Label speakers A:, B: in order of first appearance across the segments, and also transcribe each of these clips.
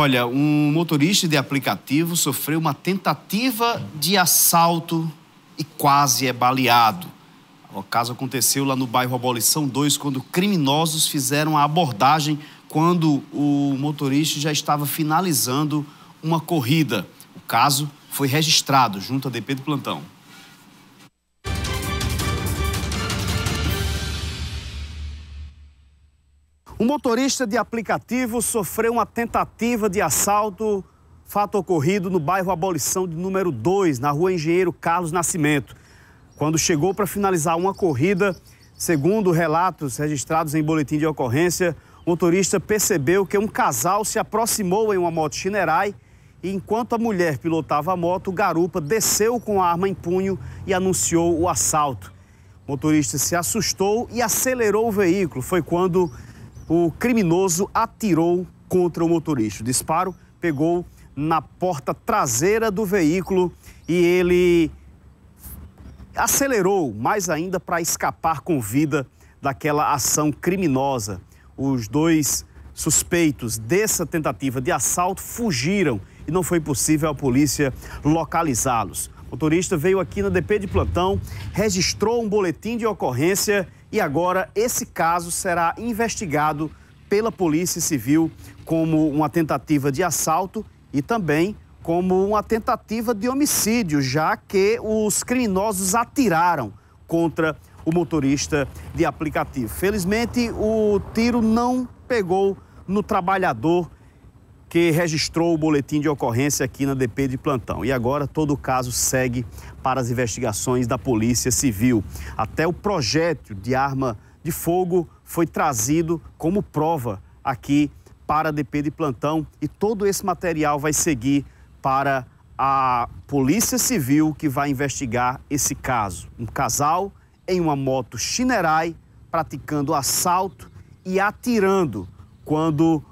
A: Olha, um motorista de aplicativo sofreu uma tentativa de assalto e quase é baleado. O caso aconteceu lá no bairro Abolição 2, quando criminosos fizeram a abordagem quando o motorista já estava finalizando uma corrida. O caso foi registrado junto à DP do plantão. Um motorista de aplicativo sofreu uma tentativa de assalto, fato ocorrido no bairro Abolição de número 2, na rua Engenheiro Carlos Nascimento. Quando chegou para finalizar uma corrida, segundo relatos registrados em boletim de ocorrência, o motorista percebeu que um casal se aproximou em uma moto Chinerai e enquanto a mulher pilotava a moto, o garupa desceu com a arma em punho e anunciou o assalto. O motorista se assustou e acelerou o veículo. Foi quando o criminoso atirou contra o motorista. O disparo pegou na porta traseira do veículo e ele acelerou mais ainda para escapar com vida daquela ação criminosa. Os dois suspeitos dessa tentativa de assalto fugiram e não foi possível a polícia localizá-los. O motorista veio aqui na DP de plantão, registrou um boletim de ocorrência e agora esse caso será investigado pela Polícia Civil como uma tentativa de assalto e também como uma tentativa de homicídio, já que os criminosos atiraram contra o motorista de aplicativo. Felizmente, o tiro não pegou no trabalhador que registrou o boletim de ocorrência aqui na DP de plantão. E agora todo o caso segue para as investigações da Polícia Civil. Até o projétil de arma de fogo foi trazido como prova aqui para a DP de plantão e todo esse material vai seguir para a Polícia Civil que vai investigar esse caso. Um casal em uma moto Shinerai praticando assalto e atirando quando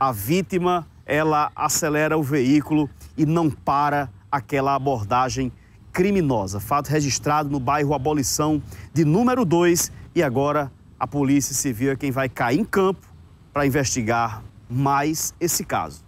A: a vítima ela acelera o veículo e não para aquela abordagem criminosa. Fato registrado no bairro Abolição de número 2 e agora a Polícia Civil é quem vai cair em campo para investigar mais esse caso.